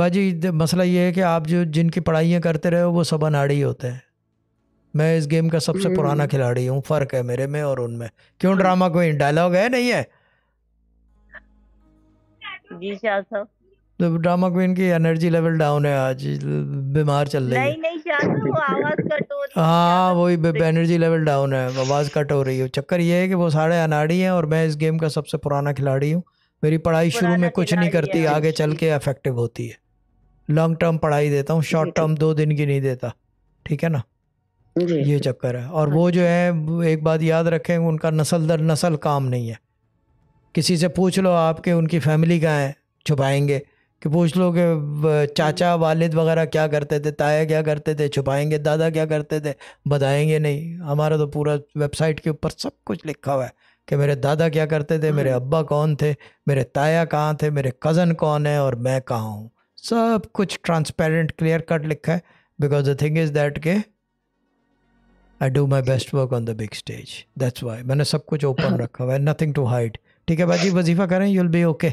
भाजी मसला ये है कि आप जो जिनकी पढ़ाइयाँ करते रहे हो वो सब अनाड़ी होते हैं मैं इस गेम का सबसे हम्म। पुराना खिलाड़ी हूँ फर्क है मेरे में और उनमें क्यों ड्रामा कोई डायलॉग है नहीं है जी तो ड्रामा क्वीन की एनर्जी लेवल डाउन है आज बीमार चल रही है नहीं नहीं है हाँ वही एनर्जी लेवल डाउन है आवाज कट हो रही है चक्कर ये है कि वो सारे अनाड़ी हैं और मैं इस गेम का सबसे पुराना खिलाड़ी हूँ मेरी पढ़ाई शुरू में कुछ नहीं करती आगे चल के अफेक्टिव होती है लॉन्ग टर्म पढ़ाई देता हूँ शॉर्ट टर्म दो दिन की नहीं देता ठीक है ना ये चक्कर है और हाँ। वो जो है एक बात याद रखें उनका नस्ल दर नस्ल काम नहीं है किसी से पूछ लो आपके उनकी फैमिली कहाँ है छुपाएंगे कि पूछ लो कि चाचा हम्म। वालिद वगैरह क्या करते थे ताया क्या करते थे छुपाएंगे दादा क्या करते थे बताएंगे नहीं हमारा तो पूरा वेबसाइट के ऊपर सब कुछ लिखा हुआ है कि मेरे दादा क्या करते थे मेरे हम्म। अब्बा कौन थे मेरे ताया कहाँ थे मेरे कज़न कौन है और मैं कहाँ हूँ सब कुछ ट्रांसपेरेंट क्लियर कट लिखा है because the thing is that के I do my best work on the big stage that's why मैंने सब कुछ ओपन रखा हुआ है नथिंग टू हाइड ठीक है भाजी वजीफा करें यूल बी ओके